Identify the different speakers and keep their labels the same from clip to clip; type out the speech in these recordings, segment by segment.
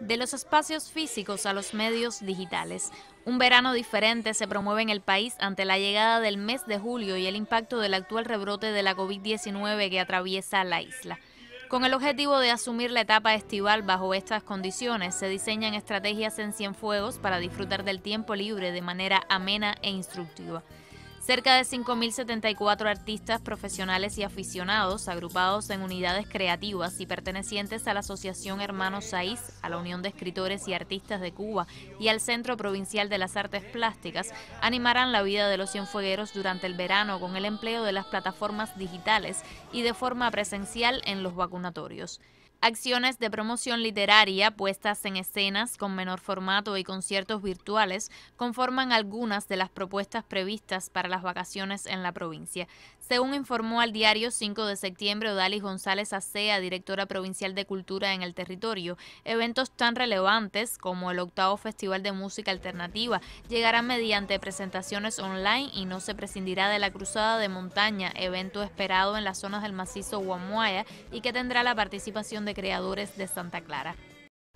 Speaker 1: de los espacios físicos a los medios digitales. Un verano diferente se promueve en el país ante la llegada del mes de julio y el impacto del actual rebrote de la COVID-19 que atraviesa la isla. Con el objetivo de asumir la etapa estival bajo estas condiciones, se diseñan estrategias en Cienfuegos para disfrutar del tiempo libre de manera amena e instructiva. Cerca de 5.074 artistas profesionales y aficionados agrupados en unidades creativas y pertenecientes a la Asociación Hermanos Saiz, a la Unión de Escritores y Artistas de Cuba y al Centro Provincial de las Artes Plásticas animarán la vida de los cienfuegueros durante el verano con el empleo de las plataformas digitales y de forma presencial en los vacunatorios acciones de promoción literaria, puestas en escenas con menor formato y conciertos virtuales conforman algunas de las propuestas previstas para las vacaciones en la provincia. Según informó al diario 5 de septiembre Odalis González Acea, directora provincial de cultura en el territorio, eventos tan relevantes como el octavo Festival de Música Alternativa llegarán mediante presentaciones online y no se prescindirá de la Cruzada de Montaña, evento esperado en las zonas del macizo Huamuaya y que tendrá la participación de Creadores de Santa Clara.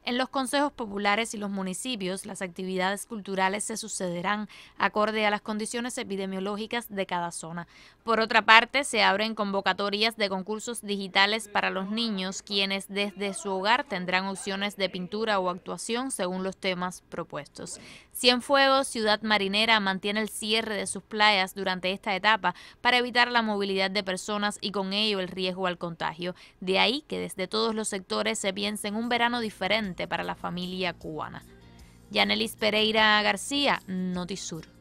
Speaker 1: En los consejos populares y los municipios, las actividades culturales se sucederán acorde a las condiciones epidemiológicas de cada zona. Por otra parte, se abren convocatorias de concursos digitales para los niños, quienes desde su hogar tendrán opciones de pintura o actuación según los temas propuestos. Cienfuegos, ciudad marinera, mantiene el cierre de sus playas durante esta etapa para evitar la movilidad de personas y con ello el riesgo al contagio. De ahí que desde todos los sectores se piense en un verano diferente para la familia cubana. Yanelis Pereira García, Notisur.